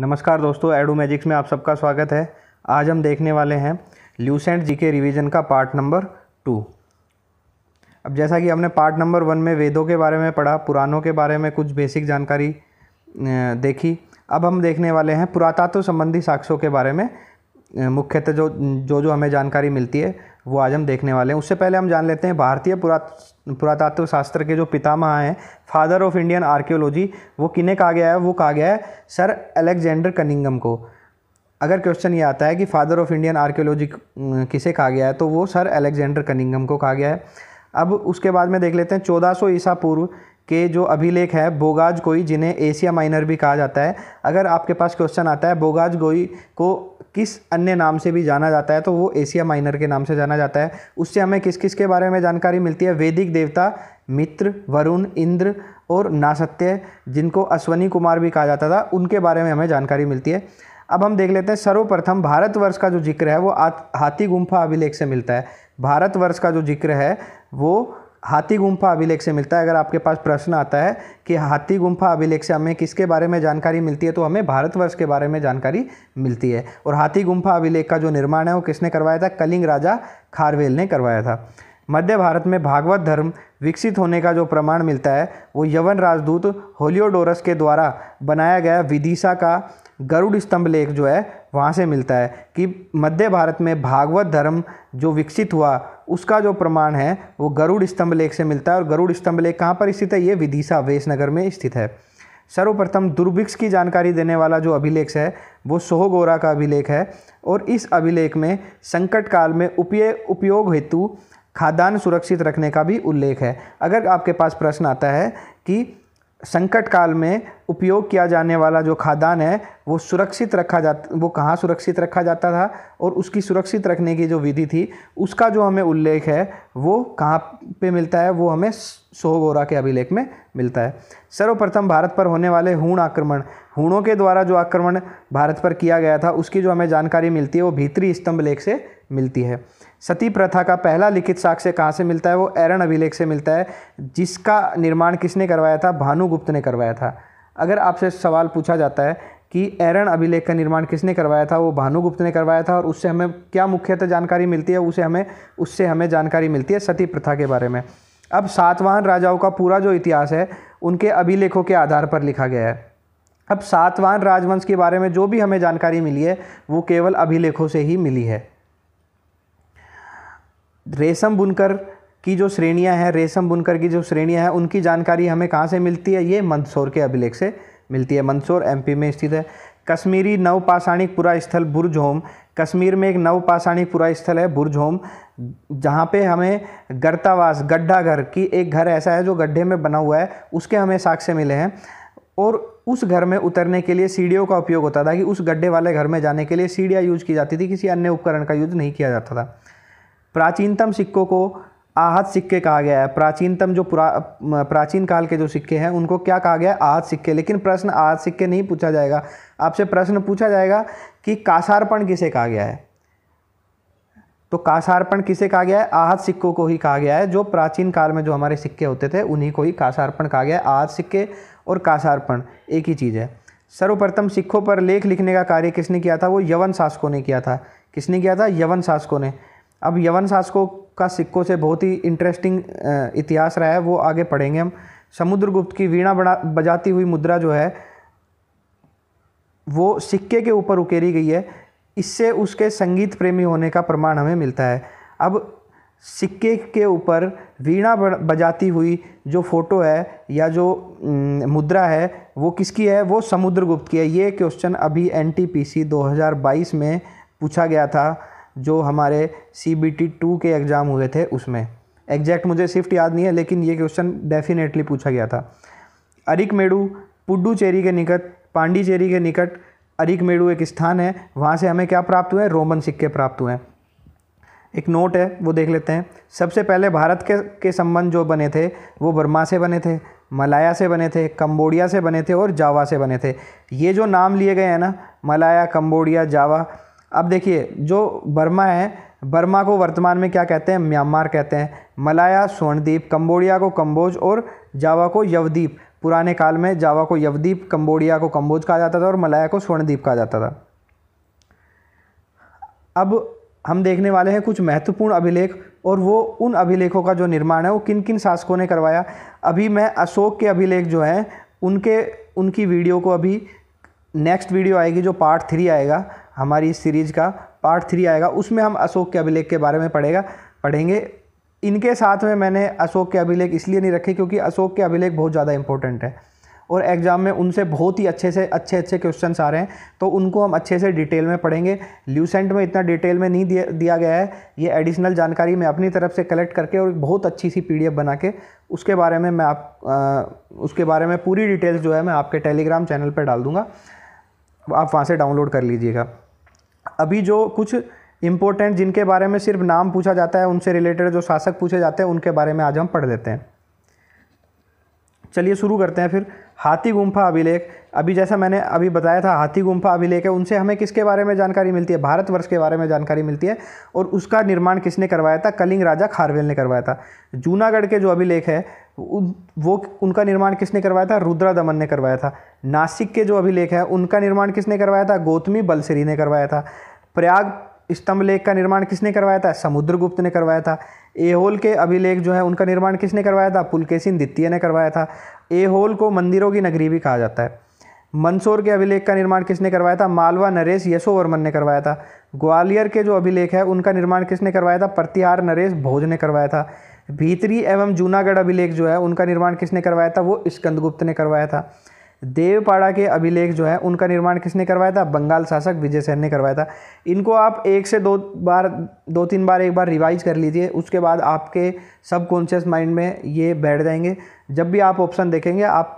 नमस्कार दोस्तों edu magics में आप सबका स्वागत है आज हम देखने वाले हैं ल्यूसेंट जी के रिविज़न का पार्ट नंबर टू अब जैसा कि हमने पार्ट नंबर वन में वेदों के बारे में पढ़ा पुरानों के बारे में कुछ बेसिक जानकारी देखी अब हम देखने वाले हैं पुरातत्व संबंधी साक्ष्यों के बारे में मुख्यतः जो जो जो हमें जानकारी मिलती है वो आज हम देखने वाले हैं उससे पहले हम जान लेते हैं भारतीय पुरात पुरातत्व शास्त्र के जो पितामह हैं फादर ऑफ इंडियन आर्कियोलॉजी वो किन्हें कहा गया है वो कहा गया है सर अलेक्जेंडर कनिंगम को अगर क्वेश्चन ये आता है कि फादर ऑफ इंडियन आर्कियोलॉजी किसे कहा गया है तो वो सर अलेक्जेंडर कनिंगम को कहा गया है अब उसके बाद में देख लेते हैं चौदह ईसा पूर्व के जो अभिलेख है बोगाज गोई जिन्हें एशिया माइनर भी कहा जाता है अगर आपके पास क्वेश्चन आता है बोगाज गोई को किस अन्य नाम से भी जाना जाता है तो वो एशिया माइनर के नाम से जाना जाता है उससे हमें किस किस के बारे में जानकारी मिलती है वैदिक देवता मित्र वरुण इंद्र और नासत्य जिनको अश्वनी कुमार भी कहा जाता था उनके बारे में हमें जानकारी मिलती है अब हम देख लेते हैं सर्वप्रथम भारतवर्ष का जो जिक्र है वो हाथी गुम्फा अभिलेख से मिलता है भारतवर्ष का जो जिक्र है वो हाथी गुम्फा अभिलेख से मिलता है अगर आपके पास प्रश्न आता है कि हाथी गुम्फा अभिलेख से हमें किसके बारे में जानकारी मिलती है तो हमें भारतवर्ष के बारे में जानकारी मिलती है और हाथी गुम्फा अभिलेख का जो निर्माण है वो किसने करवाया था कलिंग राजा खारवेल ने करवाया था मध्य भारत में भागवत धर्म विकसित होने का जो प्रमाण मिलता है वो यवन राजदूत होलियोडोरस के द्वारा बनाया गया विदिशा का गरुड़ स्तंभ लेख जो है वहाँ से मिलता है कि मध्य भारत में भागवत धर्म जो विकसित हुआ उसका जो प्रमाण है वो गरुड़ स्तंभ लेख से मिलता है और गरुड़ स्तंभ लेख कहाँ पर स्थित है ये विदिशा वेशनगर में स्थित है सर्वप्रथम दुर्भिक्ष की जानकारी देने वाला जो अभिलेख है वो सोहगोरा का अभिलेख है और इस अभिलेख में संकट काल में उपये उपयोग हेतु खाद्यान्न सुरक्षित रखने का भी उल्लेख है अगर आपके पास प्रश्न आता है कि संकट काल में उपयोग किया जाने वाला जो खादान है वो सुरक्षित रखा जा वो कहाँ सुरक्षित रखा जाता था और उसकी सुरक्षित रखने की जो विधि थी उसका जो हमें उल्लेख है वो कहाँ पे मिलता है वो हमें सोहगोरा के अभिलेख में मिलता है सर्वप्रथम भारत पर होने वाले हूण आक्रमण हूणों के द्वारा जो आक्रमण भारत पर किया गया था उसकी जो हमें जानकारी मिलती है वो भीतरी स्तंभ लेख से मिलती है सती प्रथा का पहला लिखित साक्ष्य कहाँ से मिलता है वो एरन अभिलेख से मिलता है जिसका निर्माण किसने करवाया था भानुगुप्त ने करवाया था अगर आपसे सवाल पूछा जाता है कि एरन अभिलेख का निर्माण किसने करवाया था वो भानुगुप्त ने करवाया था और उससे हमें क्या मुख्यतः जानकारी मिलती है उसे हमें उससे हमें जानकारी मिलती है सती प्रथा के बारे में अब सातवाहन राजाओं का पूरा जो इतिहास है उनके अभिलेखों के आधार पर लिखा गया है अब सातवाहन राजवंश के बारे में जो भी हमें जानकारी मिली है वो केवल अभिलेखों से ही मिली है रेशम बुनकर की जो श्रेणियां हैं रेशम बुनकर की जो श्रेणियां हैं उनकी जानकारी हमें कहाँ से मिलती है ये मंदसौर के अभिलेख से मिलती है मंदसौर एमपी में स्थित है कश्मीरी नवपाषाणिक पुरा स्थल बुर्ज होम कश्मीर में एक नवपाषाणिक पुरा स्थल है बुर्ज होम जहाँ पे हमें गर्तावास गड्ढा घर की एक घर ऐसा है जो गड्ढे में बना हुआ है उसके हमें साक्ष्य मिले हैं और उस घर में उतरने के लिए सीढ़ियों का उपयोग होता था कि उस गड्ढे वाले घर में जाने के लिए सीढ़ियाँ यूज की जाती थी किसी अन्य उपकरण का यूज नहीं किया जाता था प्राचीनतम सिक्कों को आहत सिक्के कहा गया है प्राचीनतम जो पुरा प्राचीन काल के जो सिक्के हैं उनको क्या कहा गया है आहत सिक्के लेकिन प्रश्न आहत सिक्के नहीं पूछा जाएगा आपसे प्रश्न पूछा जाएगा कि कासार्पण किसे कहा गया है तो कासार्पण किसे कहा गया है आहत सिक्कों को ही कहा गया है जो प्राचीन काल में जो हमारे सिक्के होते थे उन्हीं को ही कासार्पण कहा गया है आहत सिक्के और कासार्पण एक ही चीज़ है सर्वप्रथम सिक्कों पर लेख लिखने का कार्य किसने किया था वो यवन शासकों ने किया था किसने किया था यवन शासकों ने अब यवन शासकों का सिक्कों से बहुत ही इंटरेस्टिंग इतिहास रहा है वो आगे पढ़ेंगे हम समुद्रगुप्त की वीणा बजाती हुई मुद्रा जो है वो सिक्के के ऊपर उकेरी गई है इससे उसके संगीत प्रेमी होने का प्रमाण हमें मिलता है अब सिक्के के ऊपर वीणा बजाती हुई जो फ़ोटो है या जो मुद्रा है वो किसकी है वो समुद्रगुप्त की है ये क्वेश्चन अभी एनटीपीसी 2022 में पूछा गया था जो हमारे सी बी टी टू के एग्ज़ाम हुए थे उसमें एग्जैक्ट मुझे शिफ्ट याद नहीं है लेकिन ये क्वेश्चन डेफिनेटली पूछा गया था अरिक मेडू पुडुचेरी के निकट पांडिचेरी के निकट अरिक मेडू एक स्थान है वहाँ से हमें क्या प्राप्त हुए रोमन सिक्के प्राप्त हुए हैं एक नोट है वो देख लेते हैं सबसे पहले भारत के के संबंध जो बने थे वो बर्मा से बने थे मलाया से बने थे कम्बोडिया से बने थे और जावा से बने थे ये जो नाम लिए गए हैं ना मलाया कम्बोडिया जावा अब देखिए जो बर्मा है बर्मा को वर्तमान में क्या कहते हैं म्यांमार कहते हैं मलाया स्वर्णद्वीप कम्बोडिया को कम्बोज और जावा को यवद्वीप पुराने काल में जावा को यवद्वीप कम्बोडिया को कम्बोज कहा जाता था और मलाया को स्वर्णद्वीप कहा जाता था अब हम देखने वाले हैं कुछ महत्वपूर्ण अभिलेख और वो उन अभिलेखों का जो निर्माण है वो किन किन शासकों ने करवाया अभी मैं अशोक के अभिलेख जो हैं उनके उनकी वीडियो को अभी नेक्स्ट वीडियो आएगी जो पार्ट थ्री आएगा हमारी इस सीरीज़ का पार्ट थ्री आएगा उसमें हम अशोक के अभिलेख के बारे में पढ़ेगा पढ़ेंगे इनके साथ में मैंने अशोक के अभिलेख इसलिए नहीं रखे क्योंकि अशोक के अभिलेख बहुत ज़्यादा इंपॉर्टेंट है और एग्ज़ाम में उनसे बहुत ही अच्छे से अच्छे अच्छे क्वेश्चन आ रहे हैं तो उनको हम अच्छे से डिटेल में पढ़ेंगे ल्यूसेंट में इतना डिटेल में नहीं दिया दिया गया है ये एडिशनल जानकारी मैं अपनी तरफ से कलेक्ट करके और बहुत अच्छी सी पी बना के उसके बारे में मैं आप आ, उसके बारे में पूरी डिटेल्स जो है मैं आपके टेलीग्राम चैनल पर डाल दूँगा आप वहाँ से डाउनलोड कर लीजिएगा अभी जो कुछ इम्पोर्टेंट जिनके बारे में सिर्फ नाम पूछा जाता है उनसे रिलेटेड जो शासक पूछे जाते हैं उनके बारे में आज हम पढ़ लेते हैं चलिए शुरू करते हैं फिर हाथी गुम्फा अभिलेख अभी जैसा मैंने अभी बताया था हाथी गुम्फा अभिलेख है उनसे हमें किसके बारे में जानकारी मिलती है भारतवर्ष के बारे में जानकारी मिलती है और उसका निर्माण किसने करवाया था कलिंग राजा खारवेल ने करवाया था जूनागढ़ के जो अभिलेख है वो उनका निर्माण किसने करवाया था रुद्रा दमन ने करवाया था नासिक के जो अभिलेख है उनका निर्माण किसने करवाया था गौतमी बलसरी ने करवाया था प्रयाग स्तंभ लेख का निर्माण किसने करवाया था समुद्रगुप्त ने करवाया था एहोल के अभिलेख जो है उनका निर्माण किसने करवाया था पुलकेशिन द्वितीय ने करवाया था एहोल को मंदिरों की नगरी भी कहा जाता है मंदसौर के अभिलेख का निर्माण किसने करवाया था मालवा नरेश यशोवर्मन ने करवाया था ग्वालियर के जो अभिलेख है उनका निर्माण किसने करवाया था प्रतिहार नरेश भोज ने करवाया था भीतरी एवं जूनागढ़ अभिलेख जो है उनका निर्माण किसने करवाया था वो स्कंदगुप्त ने करवाया था देवपाड़ा के अभिलेख जो है उनका निर्माण किसने करवाया था बंगाल शासक विजय सेन ने करवाया था इनको आप एक से दो बार दो तीन बार एक बार रिवाइज कर लीजिए उसके बाद आपके सबकॉन्शियस माइंड में ये बैठ जाएंगे जब भी आप ऑप्शन देखेंगे आप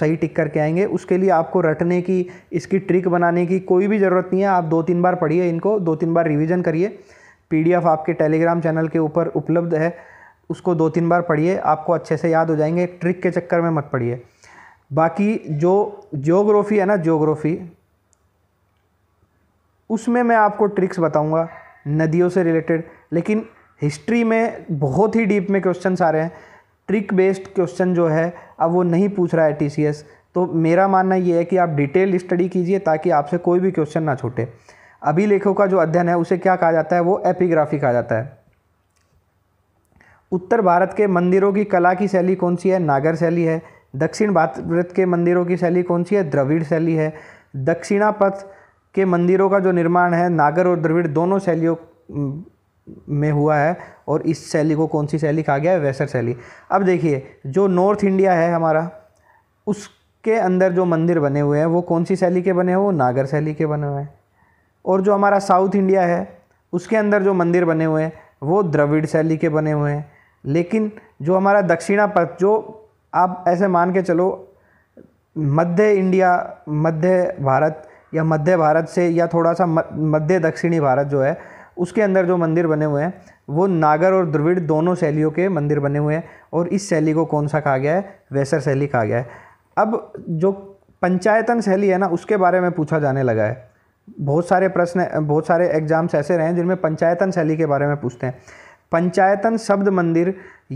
सही टिक करके आएंगे उसके लिए आपको रटने की इसकी ट्रिक बनाने की कोई भी ज़रूरत नहीं है आप दो तीन बार पढ़िए इनको दो तीन बार रिविज़न करिए पी आपके टेलीग्राम चैनल के ऊपर उपलब्ध है उसको दो तीन बार पढ़िए आपको अच्छे से याद हो जाएंगे ट्रिक के चक्कर में मत पढ़िए बाकी जो जोग्राफ़ी है ना जोग्राफ़ी उसमें मैं आपको ट्रिक्स बताऊंगा नदियों से रिलेटेड लेकिन हिस्ट्री में बहुत ही डीप में क्वेश्चन आ रहे हैं ट्रिक बेस्ड क्वेश्चन जो है अब वो नहीं पूछ रहा है टी तो मेरा मानना ये है कि आप डिटेल स्टडी कीजिए ताकि आपसे कोई भी क्वेश्चन ना छूटे अभिलेखों का जो अध्ययन है उसे क्या कहा जाता है वो एपिग्राफी कहा जाता है उत्तर भारत के मंदिरों की कला की शैली कौन सी है नागर शैली है दक्षिण भारत के मंदिरों की शैली कौन सी है द्रविड़ शैली है दक्षिणापथ के मंदिरों का जो निर्माण है नागर और द्रविड़ दोनों शैलियों में हुआ है और इस शैली को कौन सी शैली कहा गया है वैसर शैली अब देखिए जो नॉर्थ इंडिया है हमारा उसके अंदर जो मंदिर बने हुए हैं वो कौन सी शैली के बने हुए वो नागर शैली के बने हुए हैं और जो हमारा साउथ इंडिया है उसके अंदर जो मंदिर बने हुए हैं वो द्रविड़ शैली के बने हुए हैं लेकिन जो हमारा दक्षिणापथ जो आप ऐसे मान के चलो मध्य इंडिया मध्य भारत या मध्य भारत से या थोड़ा सा मध्य दक्षिणी भारत जो है उसके अंदर जो मंदिर बने हुए हैं वो नागर और द्रविड़ दोनों शैलियों के मंदिर बने हुए हैं और इस शैली को कौन सा कहा गया है वैसर शैली कहा गया है अब जो पंचायतन शैली है ना उसके बारे में पूछा जाने लगा है बहुत सारे प्रश्न बहुत सारे एग्जाम्स ऐसे रहे हैं जिनमें पंचायतन शैली के बारे में पूछते हैं पंचायतन शब्द मंदिर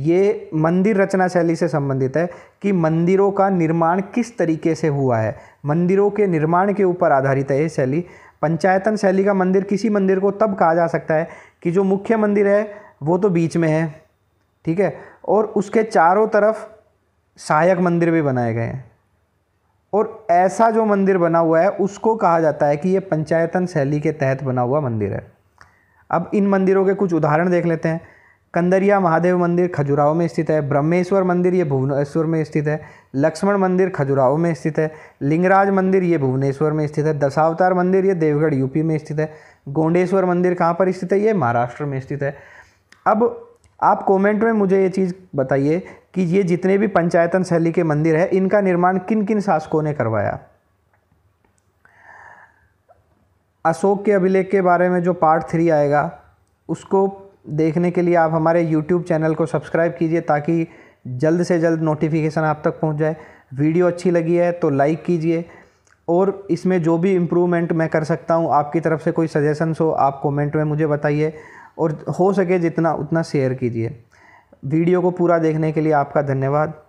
ये मंदिर रचना शैली से संबंधित है कि मंदिरों का निर्माण किस तरीके से हुआ है मंदिरों के निर्माण के ऊपर आधारित है ये शैली पंचायतन शैली का मंदिर किसी मंदिर को तब कहा जा सकता है कि जो मुख्य मंदिर है वो तो बीच में है ठीक है और उसके चारों तरफ सहायक मंदिर भी बनाए गए हैं और ऐसा जो मंदिर बना हुआ है उसको कहा जाता है कि ये पंचायतन शैली के तहत बना हुआ मंदिर है अब इन मंदिरों के कुछ उदाहरण देख लेते हैं कंदरिया महादेव मंदिर खजुराहो में स्थित है ब्रह्मेश्वर मंदिर ये भुवनेश्वर में स्थित है लक्ष्मण मंदिर खजुराहो में स्थित है लिंगराज मंदिर ये भुवनेश्वर में स्थित है दशावतार मंदिर ये देवगढ़ यूपी में स्थित है गोंडेश्वर मंदिर कहाँ पर स्थित है ये महाराष्ट्र में स्थित है अब आप कमेंट में मुझे ये चीज़ बताइए कि ये जितने भी पंचायतन शैली के मंदिर है इनका निर्माण किन किन शासकों ने करवाया अशोक के अभिलेख के बारे में जो पार्ट थ्री आएगा उसको देखने के लिए आप हमारे यूट्यूब चैनल को सब्सक्राइब कीजिए ताकि जल्द से जल्द नोटिफिकेशन आप तक पहुंच जाए वीडियो अच्छी लगी है तो लाइक कीजिए और इसमें जो भी इम्प्रूवमेंट मैं कर सकता हूँ आपकी तरफ से कोई सजेशंस हो आप कमेंट में मुझे बताइए और हो सके जितना उतना शेयर कीजिए वीडियो को पूरा देखने के लिए आपका धन्यवाद